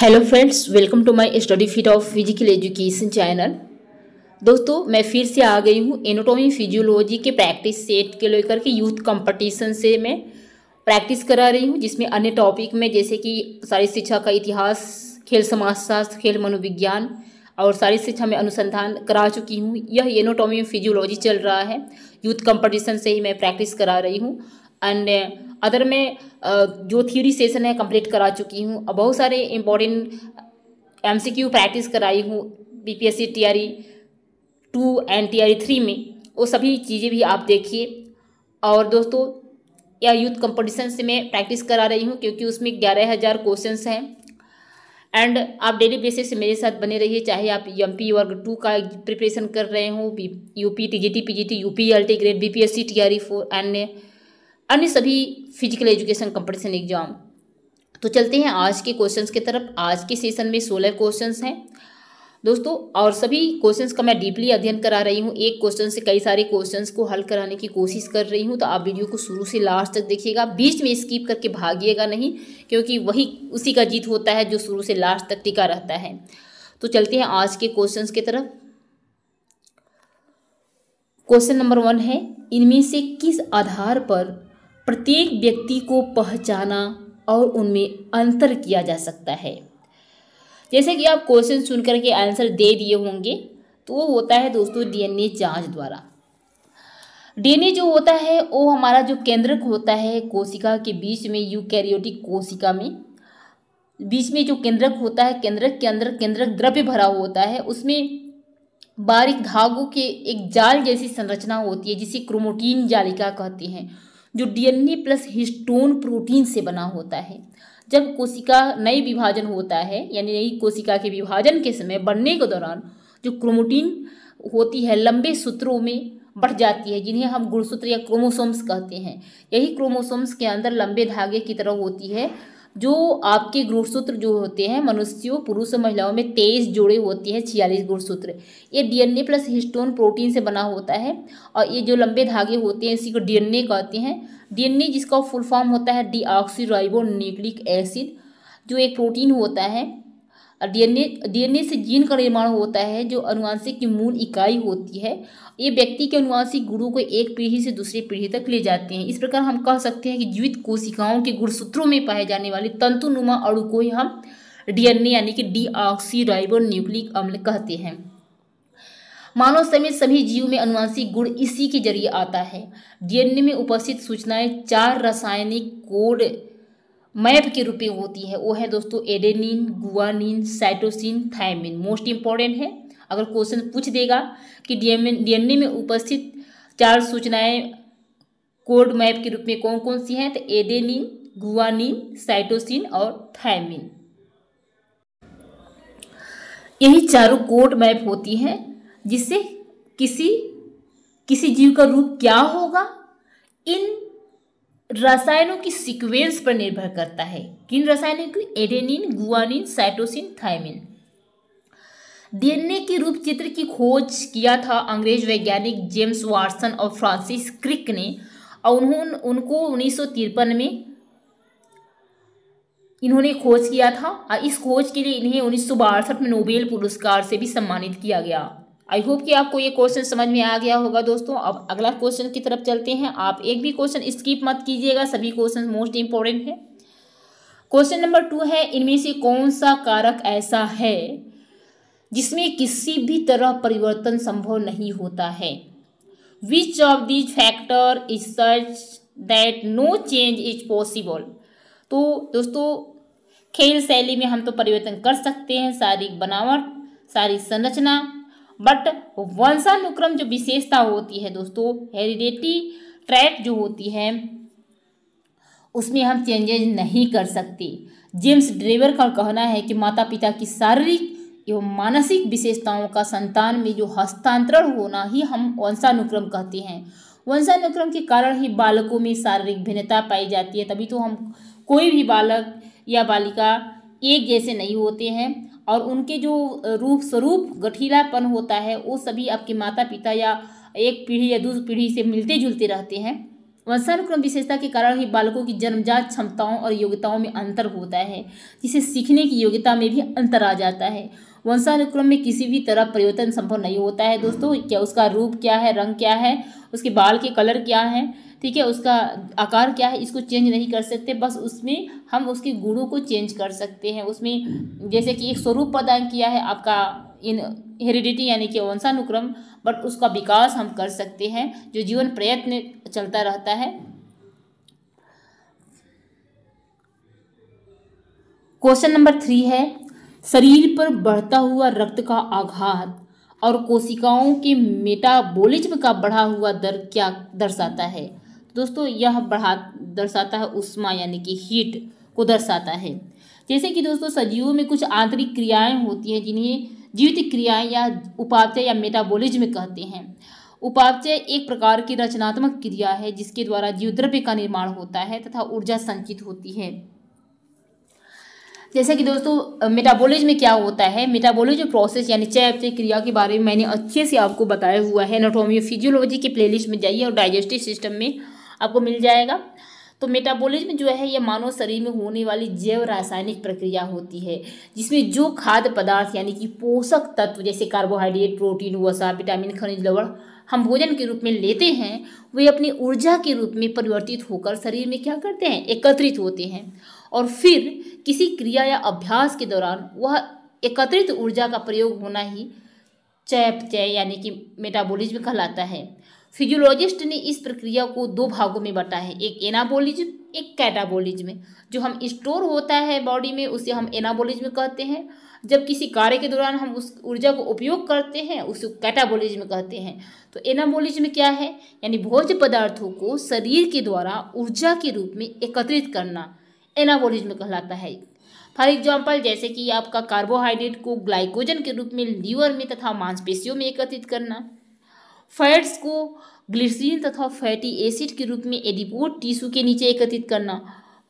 hello friends welcome to my study fit of physical education channel दोस्तों मैं फिर से आ गई हूँ एनाटॉमी फिजियोलॉजी के प्रैक्टिस सेट के लेकर के यूथ कंपटीशन से मैं प्रैक्टिस करा रही हूँ जिसमें अन्य टॉपिक में जैसे कि सारी शिक्षा का इतिहास खेल समाजशास्त्र खेल मनोविज्ञान और सारी शिक्षा में अनुसंधान करा चुकी हूँ यह एनोटोमी फिजियोलॉजी चल रहा है यूथ कंपटीशन से ही मैं प्रैक्टिस करा रही हूँ एंड अदर में जो थ्योरी सेशन है कंप्लीट करा चुकी हूँ और बहुत सारे इम्पोर्टेंट क्यू प्रैक्टिस कराई हूँ B P S C T R E two and T R E three में वो सभी चीज़ें भी आप देखिए और दोस्तों या यूथ कंपटीशन से मैं प्रैक्टिस करा रही हूँ क्योंकि उसमें ग्यारह हज़ार क्वेश्चन हैं एंड आप डेली बेसिस से मेरे साथ बने रहिए चाहे आप एम पी वर्ग टू का प्रिपरेशन कर रहे हो U P T G T P G T U P L T grade B P S C T R E four and अन्य सभी फिजिकल एजुकेशन कंपटीशन एग्जाम तो चलते हैं आज के क्वेश्चंस की तरफ आज के सेशन में सोलह क्वेश्चंस हैं दोस्तों और सभी क्वेश्चंस का मैं डीपली अध्ययन करा रही हूँ एक क्वेश्चन से कई सारे क्वेश्चंस को हल कराने की कोशिश कर रही हूँ तो आप वीडियो को शुरू से लास्ट तक देखिएगा बीच में स्किप करके भागिएगा नहीं क्योंकि वही उसी का जीत होता है जो शुरू से लास्ट तक टिका रहता है तो चलते हैं आज के क्वेश्चन की तरफ क्वेश्चन नंबर वन है इनमें से किस आधार पर प्रत्येक व्यक्ति को पहचाना और उनमें अंतर किया जा सकता है जैसे कि आप क्वेश्चन सुन करके आंसर दे दिए होंगे तो वो होता है दोस्तों डीएनए जांच द्वारा डीएनए जो होता है वो हमारा जो केंद्रक होता है कोशिका के बीच में यूकैरियोटिक कोशिका में बीच में जो केंद्रक होता है केंद्रक के अंदर केंद्रक द्रव्य भरा होता है उसमें बारीक धागों के एक जाल जैसी संरचना होती है जिसे क्रोमोटीन जालिका कहते हैं जो डीएनए प्लस हिस्टोन प्रोटीन से बना होता है जब कोशिका नए विभाजन होता है यानी नई कोशिका के विभाजन के समय बनने के दौरान जो क्रोमोटीन होती है लंबे सूत्रों में बढ़ जाती है जिन्हें हम गुणसूत्र या क्रोमोसोम्स कहते हैं यही क्रोमोसोम्स के अंदर लंबे धागे की तरह होती है जो आपके गुणसूत्र जो होते हैं मनुष्यों पुरुष और महिलाओं में तेईस जोड़े होते हैं छियालीस गुणसूत्र ये डीएनए प्लस हिस्टोन प्रोटीन से बना होता है और ये जो लंबे धागे होते हैं इसी को डीएनए कहते हैं डीएनए जिसका फुल फॉर्म होता है डी ऑक्सीराइबो एसिड जो एक प्रोटीन होता है और डीएनए डीएनए से जीन का निर्माण होता है जो अनुवांशिक की मूल इकाई होती है ये व्यक्ति के अनुवांशिक गुणों को एक पीढ़ी से दूसरी पीढ़ी तक ले जाते हैं इस प्रकार हम कह सकते हैं कि जीवित कोशिकाओं के गुणसूत्रों में पाए जाने वाले तंतुनुमा अणु को ही हम डीएनए यानी कि डीऑक्सीराइबो न्यूक्लिक अम्ल कहते हैं मानव समेत सभी जीव में अनुवांशिक गुण इसी के जरिए आता है डीएनए में उपस्थित सूचनाएं चार रासायनिक कोड मैप के रूप में होती है वो है दोस्तों adenine guanine cytosine thymine most important है अगर क्वेश्चन पूछ देगा कि डीएनए में उपस्थित चार सूचनाएं कोड मैप के रूप में कौन कौन सी हैं तो एडेनिन गुआनिन साइटोसिन और थायमिन यही चारों कोड मैप होती हैं जिससे किसी किसी जीव का रूप क्या होगा इन रसायनों की सीक्वेंस पर निर्भर करता है किन रसायनों की adenine guanine cytosine thymine DNA के रूप चित्र की खोज किया था अंग्रेज वैज्ञानिक जेम्स वाटसन और फ्रांसिस क्रिक ने और उन्होंने उनको उन्नीस में इन्होंने खोज किया था और इस खोज के लिए इन्हें उन्नीस में नोबेल पुरस्कार से भी सम्मानित किया गया आई होप कि आपको ये क्वेश्चन समझ में आ गया होगा दोस्तों अब अगला क्वेश्चन की तरफ चलते हैं आप एक भी क्वेश्चन स्किप मत कीजिएगा सभी क्वेश्चन मोस्ट इंपॉर्टेंट है क्वेश्चन नंबर टू है इनमें से कौन सा कारक ऐसा है जिसमें किसी भी तरह परिवर्तन संभव नहीं होता है which of these factor is such that no change is possible तो दोस्तों खेल शैली में हम तो परिवर्तन कर सकते हैं शारीरिक बनावट सारी संरचना बट वंशानुक्रम जो विशेषता होती है दोस्तों हेरिडेटी ट्रैक जो होती है उसमें हम चेंजेज नहीं कर सकते जेम्स ड्रेवर का कहना है कि माता पिता की शारीरिक एवं मानसिक विशेषताओं का संतान में जो हस्तांतरण होना ही हम वंशानुक्रम कहते हैं वंशानुक्रम के कारण ही बालकों में शारीरिक भिन्नता पाई जाती है तभी तो हम कोई भी बालक या बालिका एक जैसे नहीं होते हैं और उनके जो रूप स्वरूप गठीलापन होता है वो सभी आपके माता पिता या एक पीढ़ी या दूसरी पीढ़ी से मिलते जुलते रहते हैं वंशानुक्रम विशेषता के कारण ही बालकों की जन्मजात क्षमताओं और योग्यताओं में अंतर होता है जिसे सीखने की योग्यता में भी अंतर आ जाता है वंशानुक्रम में किसी भी तरह परिवर्तन संभव नहीं होता है दोस्तों क्या उसका रूप क्या है रंग क्या है उसके बाल के कलर क्या है ठीक है उसका आकार क्या है इसको चेंज नहीं कर सकते बस उसमें हम उसके गुणों को चेंज कर सकते हैं उसमें जैसे कि एक स्वरूप प्रदान किया है आपका इन हेरिडिटी यानी कि वंशानुक्रम बट उसका विकास हम कर सकते हैं जो जीवन प्रयत्न चलता रहता है क्वेश्चन नंबर थ्री है शरीर पर बढ़ता हुआ रक्त का आघात और कोशिकाओं के मेटाबोलिज्म का बढ़ा हुआ दर क्या दर्शाता है दोस्तों यह बढ़ा दर्शाता है उष्मा यानी कि हीट को दर्शाता है जैसे कि दोस्तों सजीवों में कुछ आंतरिक क्रियाएं होती हैं जिन्हें जीवित क्रियाएं या उपापचय या मेटाबोलिज्म कहते हैं उपापचय एक प्रकार की रचनात्मक क्रिया है जिसके द्वारा जीवद्रव्य का निर्माण होता है तथा ऊर्जा संचित होती है जैसे कि दोस्तों मेटाबोलिज में क्या होता है मेटाबोलिज प्रोसेस यानी चयापचय क्रिया के बारे में मैंने अच्छे से आपको बताया हुआ है एनाटोमी फिजियोलॉजी की प्लेलिस्ट में जाइए और डाइजेस्टिव सिस्टम में आपको मिल जाएगा तो में जो है यह मानव शरीर में होने वाली जैव रासायनिक प्रक्रिया होती है जिसमें जो खाद्य पदार्थ यानी कि पोषक तत्व जैसे कार्बोहाइड्रेट प्रोटीन वसा विटामिन खनिज लवण हम भोजन के रूप में लेते हैं वे अपनी ऊर्जा के रूप में परिवर्तित होकर शरीर में क्या करते हैं एकत्रित होते हैं और फिर किसी क्रिया या अभ्यास के दौरान वह एकत्रित ऊर्जा का प्रयोग होना ही चयपचय यानी कि मेटाबॉलिज्म कहलाता है फिजियोलॉजिस्ट ने इस प्रक्रिया को दो भागों में बांटा है एक एनाबोलिज्म एक कैटाबोलिज्म जो हम स्टोर होता है बॉडी में उसे हम एनाबोलिज्म कहते हैं जब किसी कार्य के दौरान हम उस ऊर्जा को उपयोग करते हैं उसे कैटाबोलिज्म कहते हैं तो एनाबोलिज्म क्या है यानी भोज्य पदार्थों को शरीर के द्वारा ऊर्जा के रूप में एकत्रित करना एनाबोलिज्म कहलाता है फॉर एग्जाम्पल जैसे कि आपका कार्बोहाइड्रेट को ग्लाइकोजन के रूप में लीवर में तथा मांसपेशियों में एकत्रित करना फैट्स को ग्लिसरीन तथा फैटी एसिड के रूप में एडिपोट टिश्यू के नीचे एकत्रित करना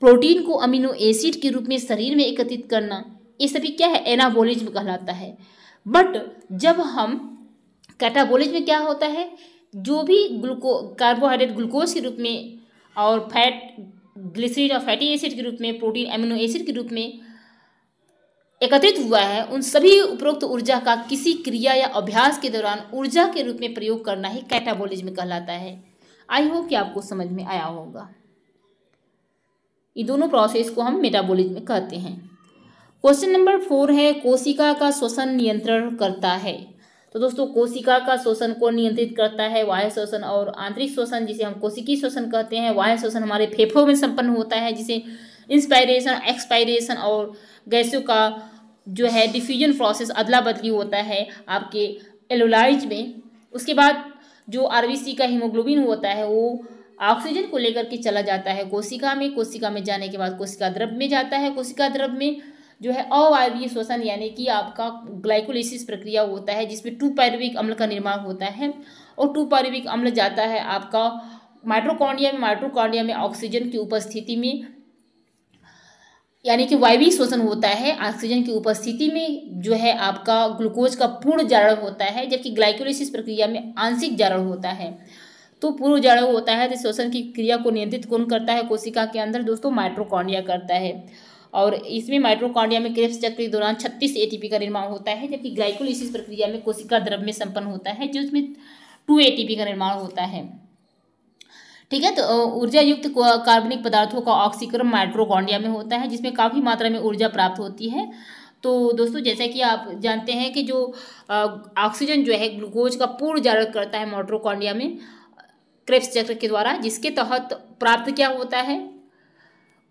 प्रोटीन को अमीनो एसिड के रूप में शरीर में एकत्रित करना ये सभी क्या है एनाबोलिज्म कहलाता है बट जब हम कैटाबोलिज्म क्या होता है जो भी ग्लूको कार्बोहाइड्रेट ग्लूकोज के रूप में और फैट ग्लिसरीन और फैटी एसिड के रूप में प्रोटीन एमिनो एसिड के रूप में एकत्रित हुआ है उन सभी उपरोक्त ऊर्जा का किसी क्रिया या अभ्यास के दौरान ऊर्जा के रूप में प्रयोग करना ही कैटाबोलिज्म कहलाता है आई होप कि आपको समझ में आया होगा ये दोनों प्रोसेस को हम मेटाबोलिज्म कहते हैं क्वेश्चन नंबर फोर है कोशिका का श्वसन नियंत्रण करता है तो दोस्तों कोशिका का शोषण को नियंत्रित करता है वाह्य शोषण और आंतरिक शोषण जिसे हम कोशिकी शोषण कहते हैं वाह्य शोषण हमारे फेफड़ों में संपन्न होता है जिसे इंस्पायरेशन एक्सपायरेशन और गैसों का जो है डिफ्यूजन प्रोसेस अदला बदली होता है आपके एलोलाइज में उसके बाद जो आर का हीमोग्लोबिन होता है वो ऑक्सीजन को लेकर के चला जाता है कोशिका में कोशिका में जाने के बाद कोशिका द्रव में जाता है कोशिका द्रव में जो है अवायवीय श्वसन यानी कि आपका ग्लाइकोलिसिस प्रक्रिया होता है जिसमें टू पैरविक अम्ल का निर्माण होता है और टू पैरविक अम्ल जाता है आपका माइट्रोकॉन्डिया में माइट्रोकॉन्डिया में ऑक्सीजन की उपस्थिति में यानी कि वायवीय श्वसन होता है ऑक्सीजन की उपस्थिति में जो है आपका ग्लूकोज का पूर्ण जारण होता है जबकि ग्लाइकोलिसिस प्रक्रिया में आंशिक जारण होता है तो पूर्व जारण होता है तो श्वसन की क्रिया को नियंत्रित कौन करता है कोशिका के अंदर दोस्तों माइट्रोकॉन्डिया करता है और इसमें माइट्रोकॉन्डिया में क्रेप्स चक्र के दौरान छत्तीस एटीपी का निर्माण होता है जबकि ग्लाइकोलिसिस प्रक्रिया में कोशिका द्रव में संपन्न होता है जो उसमें टू एटीपी का निर्माण होता है ठीक है तो ऊर्जा युक्त कार्बनिक पदार्थों का ऑक्सीकरण माइट्रोकॉन्डिया में होता है जिसमें काफ़ी मात्रा में ऊर्जा प्राप्त होती है तो दोस्तों जैसा कि आप जानते हैं कि जो ऑक्सीजन जो है ग्लूकोज का पूर्ण जागरण करता है माइट्रोकॉन्डिया में क्रेप्स चक्र के द्वारा जिसके तहत प्राप्त क्या होता है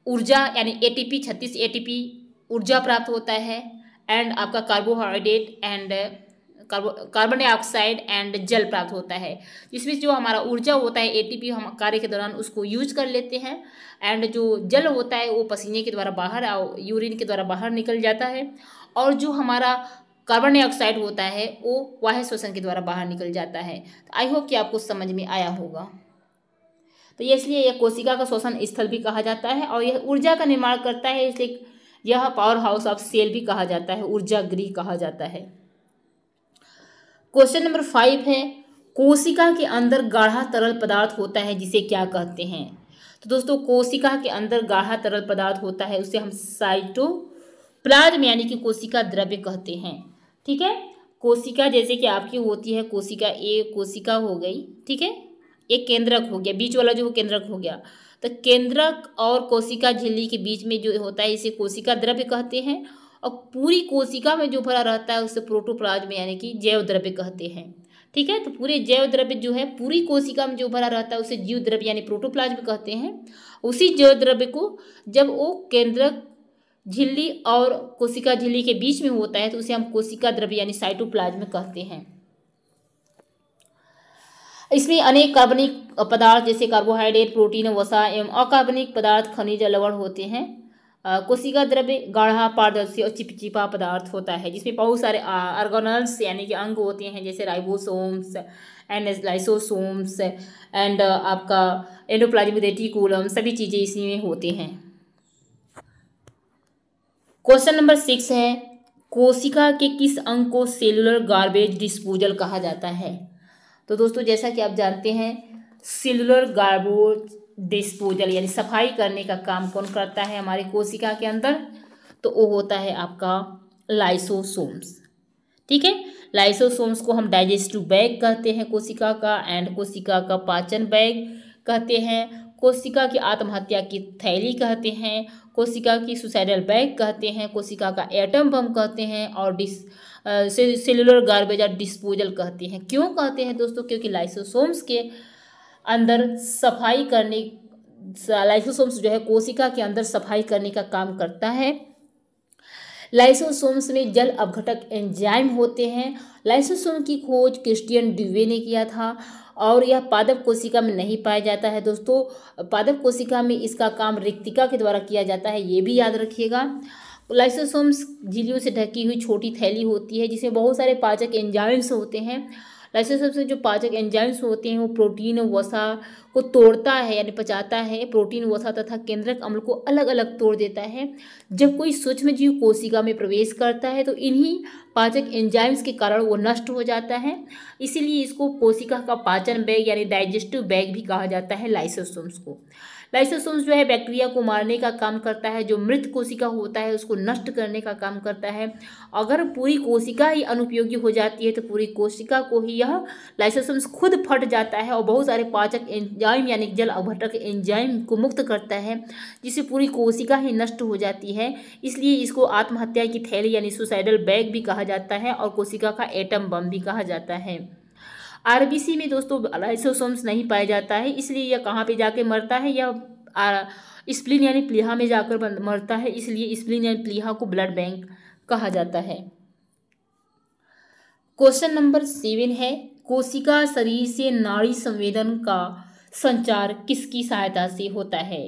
ऊर्जा यानी एटीपी 36 एटीपी ऊर्जा प्राप्त होता है एंड आपका carbohydrate and carbon dioxide and जल प्राप्त होता है जिसमें जो हमारा ऊर्जा होता है एटीपी हम कार्य के दौरान उसको यूज कर लेते हैं एंड जो जल होता है वो पसीने के द्वारा बाहर यूरिन के द्वारा बाहर निकल जाता है और जो हमारा कार्बन डाइऑक्साइड होता है वो वाह्य श्वसन के द्वारा बाहर निकल जाता है तो आई होप कि आपको समझ में आया होगा तो ये इसलिए यह कोशिका का शोषण स्थल भी कहा जाता है और यह ऊर्जा का निर्माण करता है इसलिए यह पावर हाउस ऑफ सेल भी कहा जाता है ऊर्जा गृह कहा जाता है क्वेश्चन नंबर फाइव है कोशिका के अंदर गाढ़ा तरल पदार्थ होता है जिसे क्या कहते हैं तो दोस्तों कोशिका के अंदर गाढ़ा तरल पदार्थ होता है उसे हम साइटो प्लाज्म यानी कि कोशिका द्रव्य कहते हैं ठीक है कोशिका जैसे कि आपकी होती है कोशिका ए कोशिका हो गई ठीक है एक केंद्रक हो गया बीच वाला जो केंद्रक हो गया तो केंद्रक और कोशिका झिल्ली के बीच में जो होता है इसे कोशिका द्रव्य कहते हैं और पूरी कोशिका में जो भरा रहता है उसे प्रोटोप्लाज्म यानी कि जैव द्रव्य कहते हैं ठीक है तो पूरे जैव द्रव्य जो है पूरी कोशिका में जो भरा रहता है उसे जीव द्रव्य यानी प्रोटोप्लाज्म कहते हैं उसी जैव द्रव्य को जब वो केंद्रक झिल्ली और कोशिका झिल्ली के बीच में होता है तो उसे हम कोशिका द्रव्य यानी साइटोप्लाज्म कहते हैं इसमें अनेक कार्बनिक पदार्थ जैसे कार्बोहाइड्रेट प्रोटीन वसा एवं अकार्बनिक पदार्थ खनिज लवण होते हैं कोशिका द्रव्य गाढ़ा पारदर्शी और चिपचिपा पदार्थ होता है जिसमें बहुत सारे अर्गोनल्स यानी कि अंग होते हैं जैसे राइबोसोम्स एंड लाइसोसोम्स एंड आपका एंडोप्लाज्मिक सभी चीज़ें इसी में होते हैं क्वेश्चन नंबर सिक्स है कोशिका के किस अंग को सेलुलर गार्बेज डिस्पोजल कहा जाता है तो दोस्तों जैसा कि आप जानते हैं सिलुलर गार्बोज डिस्पोजल यानी सफाई करने का काम कौन करता है हमारे कोशिका के अंदर तो वो होता है आपका लाइसोसोम्स ठीक है लाइसोसोम्स को हम डाइजेस्टिव बैग कहते हैं कोशिका का एंड कोशिका का पाचन बैग कहते हैं कोशिका की आत्महत्या की थैली कहते हैं कोशिका की सुसाइडल बैग कहते हैं कोशिका का एटम बम कहते हैं और डिस सेलुलर गार्बेज और डिस्पोजल कहते हैं क्यों कहते हैं दोस्तों क्योंकि लाइसोसोम्स के अंदर सफाई करने लाइसोसोम्स जो है कोशिका के अंदर सफाई करने का काम करता है लाइसोसोम्स में जल अवघटक एंजाइम होते हैं लाइसोसोम की खोज क्रिस्टियन ड्यूवे ने किया था और यह पादप कोशिका में नहीं पाया जाता है दोस्तों पादप कोशिका में इसका काम रिक्तिका के द्वारा किया जाता है ये भी याद रखिएगा लाइसोसोम्स झिलियों से ढकी हुई छोटी थैली होती है जिसमें बहुत सारे पाचक एंजाइम्स होते हैं लाइसोसोम्स में जो पाचक एंजाइम्स होते हैं वो प्रोटीन वसा को तोड़ता है यानी पचाता है प्रोटीन वसा तथा केंद्रक अम्ल को अलग अलग तोड़ देता है जब कोई सूक्ष्म जीव कोशिका में प्रवेश करता है तो इन्हीं पाचक एंजाइम्स के कारण वो नष्ट हो जाता है इसीलिए इसको कोशिका का पाचन बैग यानी डाइजेस्टिव बैग भी कहा जाता है लाइसोसोम्स को लाइसोसोम जो है बैक्टीरिया को मारने का काम करता है जो मृत कोशिका होता है उसको नष्ट करने का काम करता है अगर पूरी कोशिका ही अनुपयोगी हो जाती है तो पूरी कोशिका को ही यह लाइसोसोम्स खुद फट जाता है और बहुत सारे पाचक एंजाइम यानी जल अभटक एंजाइम को मुक्त करता है जिससे पूरी कोशिका ही नष्ट हो जाती है इसलिए इसको आत्महत्या की थैली यानी सुसाइडल बैग भी कहा जाता है और कोशिका का एटम बम भी कहा जाता है आरबीसी में दोस्तों लाइसोसोम्स नहीं पाया जाता है इसलिए यह कहाँ पे जाके मरता है यह स्प्लिन यानी प्लीहा में जाकर मरता है इसलिए स्प्लिन यानी प्लीहा को ब्लड बैंक कहा जाता है क्वेश्चन नंबर सेवन है कोशिका शरीर से नाड़ी संवेदन का संचार किसकी सहायता से होता है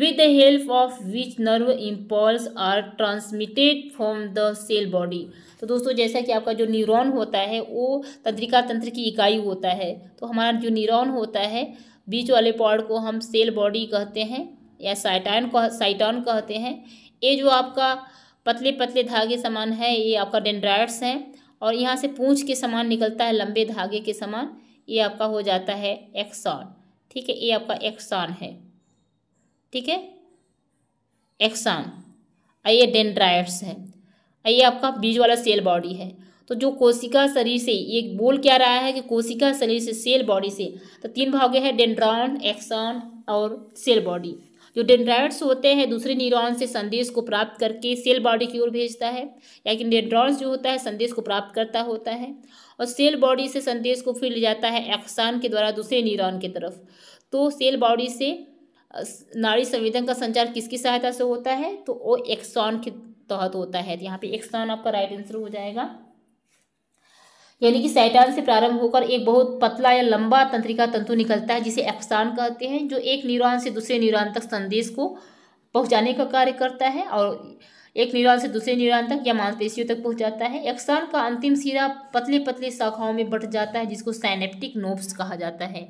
with the help of which nerve impulse are transmitted from the cell body तो दोस्तों जैसा कि आपका जो न्यूरॉन होता है वो तंत्रिका तंत्र की इकाई होता है तो हमारा जो न्यूरॉन होता है बीच वाले पॉड को हम सेल बॉडी कहते हैं या साइटाइन कह साइटॉन कहते हैं ये जो आपका पतले पतले धागे समान है ये आपका डेंड्राइड्स हैं और यहाँ से पूँछ के समान निकलता है लंबे धागे के समान ये आपका हो जाता है एक्सॉन ठीक है ये आपका एक्सॉन है ठीक है एक्सॉन और ये डेंड्राइट्स है और ये आपका बीज वाला सेल बॉडी है तो जो कोशिका शरीर से ये बोल क्या रहा है कि कोशिका शरीर से सेल बॉडी से तो तीन भागे हैं डेंड्रॉन एक्सॉन और सेल बॉडी जो डेंड्राइड्स होते हैं दूसरे न्यूरॉन से संदेश को प्राप्त करके सेल बॉडी की ओर भेजता है या कि डेंड्रॉन्स जो होता है संदेश को प्राप्त करता होता है और सेल बॉडी से संदेश को फिर ले जाता है एक्सान के द्वारा दूसरे न्यूरॉन की तरफ तो सेल बॉडी से नाड़ी संवेदन का संचार किसकी सहायता से होता है तो वो एक्सॉन के तहत होता है यहाँ पे एक्सॉन आपका राइट आंसर हो जाएगा यानी कि सैटान से प्रारंभ होकर एक बहुत पतला या लंबा तंत्रिका तंतु निकलता है जिसे एक्सान कहते हैं जो एक न्यूरॉन से दूसरे न्यूरॉन तक संदेश को पहुंचाने का कार्य करता है और एक न्यूरॉन से दूसरे न्यूरॉन तक या मांसपेशियों तक पहुंच जाता है एक्सॉन का अंतिम सिरा पतले पतले शाखाओं में बढ़ जाता है जिसको साइनेप्टिक नोब्स कहा जाता है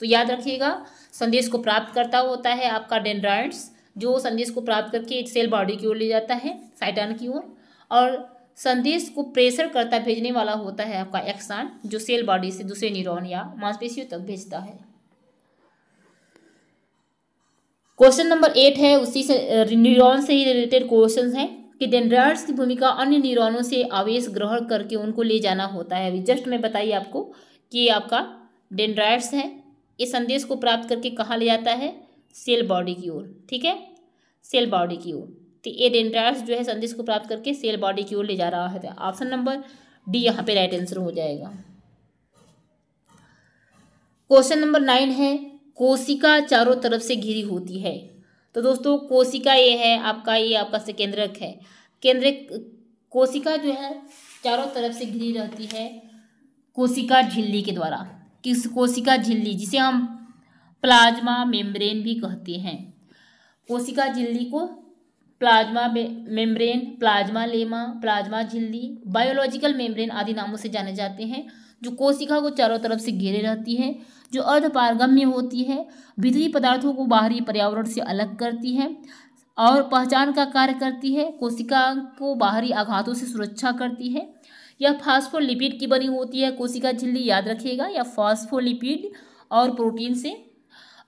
तो याद रखिएगा संदेश को प्राप्त करता होता है आपका डेंड्राइड्स जो संदेश को प्राप्त करके सेल बॉडी की ओर ले जाता है साइटान की ओर और संदेश को प्रेशर करता भेजने वाला होता है आपका एक्सान जो सेल बॉडी से दूसरे न्यूरॉन या मांसपेशियों तक भेजता है क्वेश्चन नंबर एट है उसी से न्यूरॉन से ही रिलेटेड क्वेश्चन है कि डेंड्राइट्स की भूमिका अन्य न्यूरॉनों से आवेश ग्रहण करके उनको ले जाना होता है अभी जस्ट मैं बताइए आपको कि आपका डेंड्राइट्स है ये संदेश को प्राप्त करके कहाँ ले जाता है सेल बॉडी की ओर ठीक है सेल बॉडी की ओर तो ये डेंड्राइट्स जो है संदेश को प्राप्त करके सेल बॉडी की ओर ले जा रहा है ऑप्शन नंबर डी यहाँ पे राइट आंसर हो जाएगा क्वेश्चन नंबर नाइन है कोशिका चारों तरफ से घिरी होती है तो दोस्तों कोशिका ये है आपका ये आपका केंद्रक है केंद्रक कोशिका जो है चारों तरफ से घिरी रहती है कोशिका झिल्ली के द्वारा किस कोशिका झिल्ली जिसे हम प्लाज्मा मेम्ब्रेन भी कहते हैं कोशिका झिल्ली को plasma membrane plasmalemma plasma झिल्ली बायोलॉजिकल मेम्ब्रेन आदि नामों से जाने जाते हैं जो कोशिका को चारों तरफ से घेरे रहती है जो अर्धपारगम्य होती है भीतरी पदार्थों को बाहरी पर्यावरण से अलग करती है और पहचान का कार्य करती है कोशिका को बाहरी आघातों से सुरक्षा करती है यह फास्फोलिपिड की बनी होती है कोशिका झिल्ली याद रखिएगा या फास्फोलिपिड और प्रोटीन से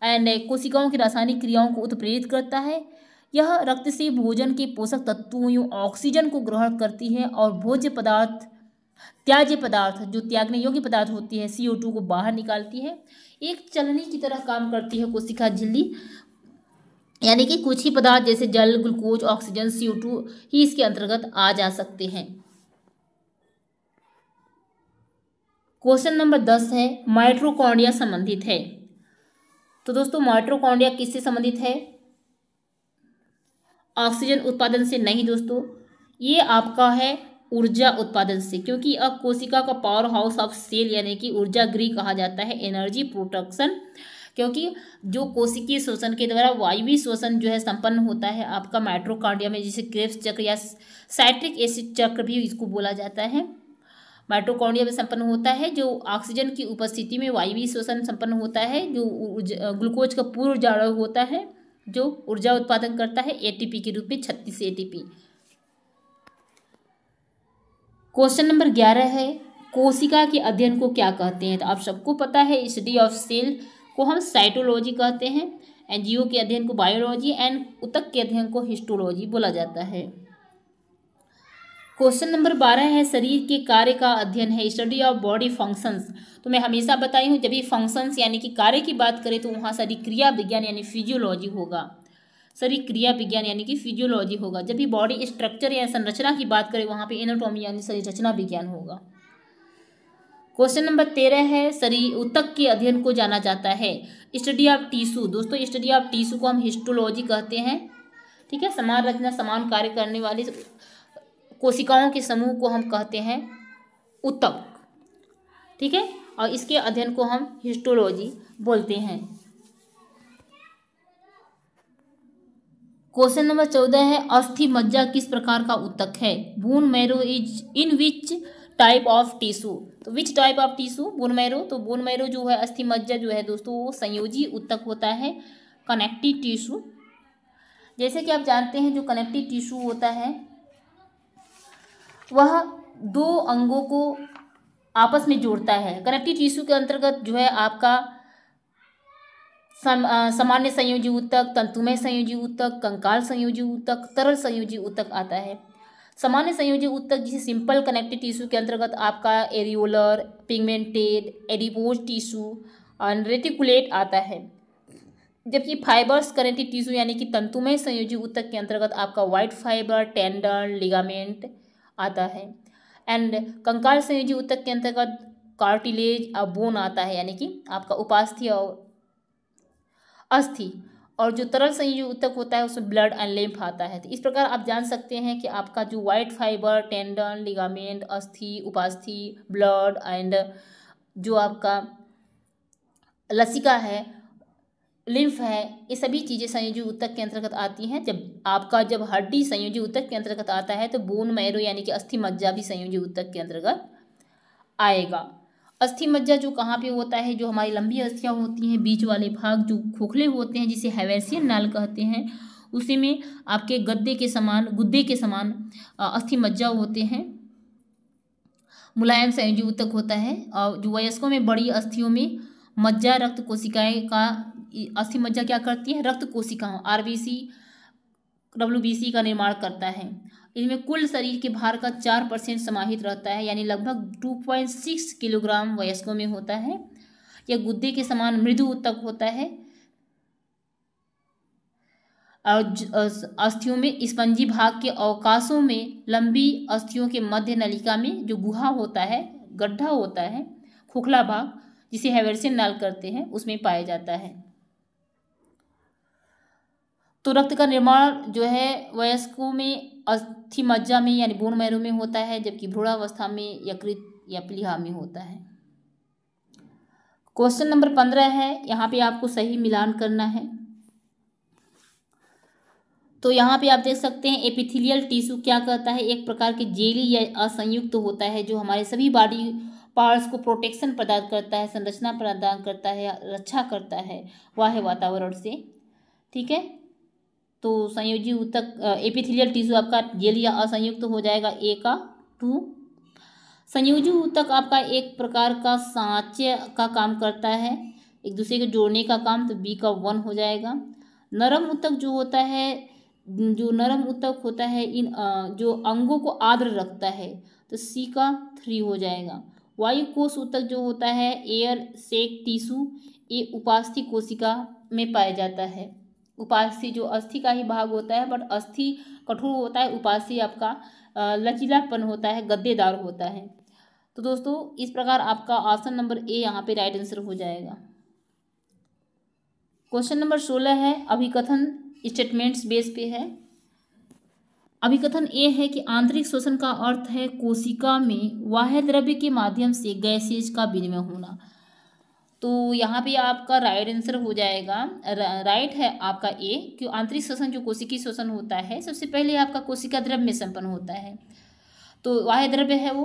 एंड कोशिकाओं की रासायनिक क्रियाओं को उत्प्रेरित करता है यह रक्त से भोजन के पोषक तत्वों ऑक्सीजन को ग्रहण करती है और भोज्य पदार्थ त्याज्य पदार्थ जो त्यागने योग्य पदार्थ होती है सी को बाहर निकालती है एक चलनी की तरह काम करती है कोशिका झिल्ली यानी कि कुछ ही पदार्थ जैसे जल ग्लूकोज ऑक्सीजन सी ही इसके अंतर्गत आ जा सकते हैं क्वेश्चन नंबर दस है माइट्रोकॉन्डिया संबंधित है तो दोस्तों माइट्रोकॉन्डिया किससे संबंधित है ऑक्सीजन उत्पादन से नहीं दोस्तों ये आपका है ऊर्जा उत्पादन से क्योंकि अब कोशिका का पावर हाउस ऑफ सेल यानी कि ऊर्जा गृह कहा जाता है एनर्जी प्रोडक्शन क्योंकि जो कोशिकीय शोषण के द्वारा वायवी शोषण जो है संपन्न होता है आपका माइट्रोकार्डिया में जिसे क्रेप्स चक्र या साइट्रिक एसिड चक्र भी इसको बोला जाता है माइट्रोकॉन्ड्रिया में संपन्न होता है जो ऑक्सीजन की उपस्थिति में वायवी शोषण संपन्न होता है जो ग्लूकोज का पूर्व जाड़ होता है जो ऊर्जा उत्पादन करता है ए के रूप में छत्तीस ए क्वेश्चन नंबर ग्यारह है कोशिका के अध्ययन को क्या कहते हैं तो आप सबको पता है स्टडी ऑफ सेल को हम साइटोलॉजी कहते हैं एनजीओ के अध्ययन को बायोलॉजी एंड उतक के अध्ययन को हिस्टोलॉजी बोला जाता है क्वेश्चन नंबर बारह है शरीर के कार्य का अध्ययन है स्टडी ऑफ बॉडी फंक्शंस तो मैं हमेशा बताई हूँ जब भी फंक्शंस यानी कि कार्य की बात करें तो वहाँ सारी क्रिया विज्ञान यानी फिजियोलॉजी होगा शरीर क्रिया विज्ञान यानी कि फिजियोलॉजी होगा जब भी बॉडी स्ट्रक्चर या संरचना की बात करें वहाँ पे एनाटॉमी यानी शरीर रचना विज्ञान होगा क्वेश्चन नंबर तेरह है शरीर उतक के अध्ययन को जाना जाता है स्टडी ऑफ टीशू दोस्तों स्टडी ऑफ टीशू को हम हिस्टोलॉजी कहते हैं ठीक है समान रचना समान कार्य करने वाली कोशिकाओं के समूह को हम कहते हैं उतक ठीक है और इसके अध्ययन को हम हिस्टोलॉजी बोलते हैं क्वेश्चन नंबर चौदह है अस्थि मज्जा किस प्रकार का उत्तक है bone marrow is in which type of tissue तो which type of tissue bone marrow तो बोन मैरो जो है अस्थि मज्जा जो है दोस्तों वो संयोजी उत्तक होता है कनेक्टिव टिश्यू जैसे कि आप जानते हैं जो कनेक्टिव टिश्यू होता है वह दो अंगों को आपस में जोड़ता है कनेक्टिव टिश्यू के अंतर्गत जो है आपका सम, सामान्य संयोजी ऊतक तंतुमय संयोजी ऊतक कंकाल संयोजी ऊतक तरल संयोजी ऊतक आता है सामान्य संयोजी ऊतक जिसे सिंपल कनेक्टिव टिश्यू के अंतर्गत आपका एरियोलर पिगमेंटेड एडिपोज टिश्यू और रेटिकुलेट आता है जबकि फाइबर्स कनेक्टिव टिश्यू यानी कि तंतुमय संयोजी ऊतक के अंतर्गत आपका वाइट फाइबर टेंडन लिगामेंट आता है एंड कंकाल संयोजी ऊतक के अंतर्गत कार्टिलेज और बोन आता है यानी कि आपका उपास्थि और अस्थि और जो तरल संयोजक होता है उसमें ब्लड एंड लेम्फ आता है तो इस प्रकार आप जान सकते हैं कि आपका जो वाइट फाइबर टेंडन लिगामेंट अस्थि उपास्थि ब्लड एंड जो आपका लसिका है लिम्फ है ये सभी चीज़ें संयोजी उत्तक के अंतर्गत आती हैं जब आपका जब हड्डी संयोजी उत्तक के अंतर्गत आता है तो बोन मैरो यानी कि अस्थि मज्जा भी संयोजी उत्तक के अंतर्गत आएगा अस्थि मज्जा जो कहाँ पे होता है जो हमारी लंबी अस्थियाँ होती हैं बीच वाले भाग जो खोखले होते हैं जिसे हैवेसियन नाल कहते हैं उसी में आपके गद्दे के समान गुद्दे के समान अस्थि मज्जा होते हैं मुलायम संयोजू तक होता है और जो वयस्कों में बड़ी अस्थियों में मज्जा रक्त कोशिकाएं का अस्थि मज्जा क्या करती है रक्त कोशिकाओं आर बी सी का निर्माण करता है इनमें कुल शरीर के भार का चार परसेंट समाहित रहता है यानी लगभग टू पॉइंट सिक्स किलोग्राम वयस्कों में होता है यह गुद्दे के समान मृदु तक होता है और अस्थियों में स्पंजी भाग के अवकाशों में लंबी अस्थियों के मध्य नलिका में जो गुहा होता है गड्ढा होता है खोखला भाग जिसे हेवर्सिन नाल करते हैं उसमें पाया जाता है तो रक्त का निर्माण जो है वयस्कों में अस्थि मज्जा में यानी बोन मैरो में होता है जबकि भ्रूणावस्था में यकृत या प्लीहा में होता है क्वेश्चन नंबर पंद्रह है यहाँ पे आपको सही मिलान करना है तो यहाँ पे आप देख सकते हैं एपिथिलियल टिश्यू क्या करता है एक प्रकार के जेली या असंयुक्त तो होता है जो हमारे सभी बॉडी पार्ट्स को प्रोटेक्शन प्रदान करता है संरचना प्रदान करता है रक्षा करता है वाह वातावरण से ठीक है तो संयोजी ऊतक एपिथिलियल टिश्यू आपका जेल या असंयुक्त तो हो जाएगा ए का टू संयोजी उतक आपका एक प्रकार का सांचे का काम करता है एक दूसरे को जोड़ने का काम तो बी का वन हो जाएगा नरम उतक जो होता है जो नरम उतक होता है इन जो अंगों को आर्द्र रखता है तो सी का थ्री हो जाएगा वायु कोष उतक जो होता है एयर सेक टिशू ये उपास्थि कोशिका में पाया जाता है उपास्य जो अस्थि का ही भाग होता है बट अस्थि कठोर होता है उपास्य आपका लचीलापन होता है गद्देदार होता है तो दोस्तों इस प्रकार आपका ऑप्शन नंबर ए यहाँ पे राइट आंसर हो जाएगा क्वेश्चन नंबर सोलह है अभिकथन स्टेटमेंट्स बेस पे है अभिकथन ए है कि आंतरिक शोषण का अर्थ है कोशिका में वाह द्रव्य के माध्यम से गैसेज का विनिमय होना तो यहाँ पे आपका राइट आंसर हो जाएगा राइट है आपका ए क्यों आंतरिक श्वसन जो कोशिकी श्वसन होता है सबसे पहले आपका कोशिका द्रव्य में संपन्न होता है तो वाह द्रव्य है वो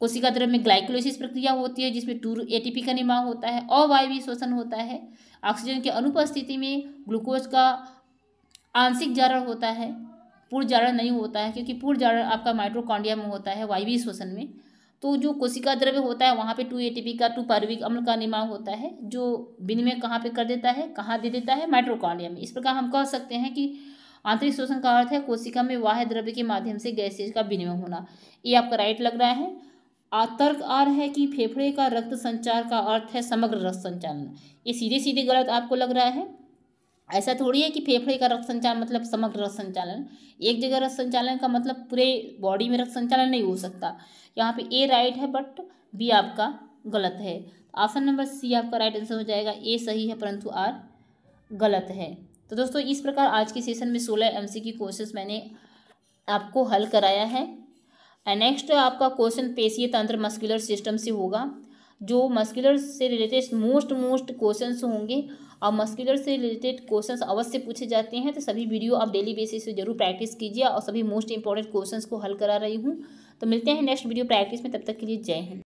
कोशिका द्रव्य में ग्लाइक्लोसिस प्रक्रिया होती है जिसमें टू एटीपी का निर्माण होता है अवायवीय शोषण होता है ऑक्सीजन की अनुपस्थिति में ग्लूकोज का आंशिक जारण होता है पूर्ण जारण नहीं होता है क्योंकि पूर्ण जारण आपका माइट्रोकॉन्डिया में होता है वायवी शोषण में तो जो कोशिका द्रव्य होता है वहाँ पे टू एटीपी का टू पार्विक अम्ल का निर्माण होता है जो विनिमय कहाँ पे कर देता है कहाँ दे देता है माइट्रोकॉलिया में इस प्रकार हम कह सकते हैं कि आंतरिक शोषण का अर्थ है कोशिका में वाह्य द्रव्य के माध्यम से गैसेज का विनिमय होना ये आपका राइट लग रहा है आ तर्क आर है कि फेफड़े का रक्त संचार का अर्थ है समग्र रक्त संचालन ये सीधे सीधे गलत आपको लग रहा है ऐसा थोड़ी है कि फेफड़े का रक्त संचालन मतलब समग्र रक्त संचालन एक जगह रक्त संचालन का मतलब पूरे बॉडी में रक्त संचालन नहीं हो सकता यहाँ पे ए राइट है बट बी आपका गलत है ऑप्शन नंबर सी आपका राइट आंसर हो जाएगा ए सही है परंतु आर गलत है तो दोस्तों इस प्रकार आज के सेशन में सोलह एम सी की कोर्सेज मैंने आपको हल कराया है नेक्स्ट आपका क्वेश्चन पेशीय तंत्र मस्कुलर सिस्टम से होगा जो मस्कुलर से रिलेटेड मोस्ट मोस्ट क्वेश्चंस होंगे और मस्कुलर से रिलेटेड क्वेश्चंस अवश्य पूछे जाते हैं तो सभी वीडियो आप डेली बेसिस पे जरूर प्रैक्टिस कीजिए और सभी मोस्ट इंपॉर्टेंट क्वेश्चंस को हल करा रही हूँ तो मिलते हैं नेक्स्ट वीडियो प्रैक्टिस में तब तक के लिए जय हिंद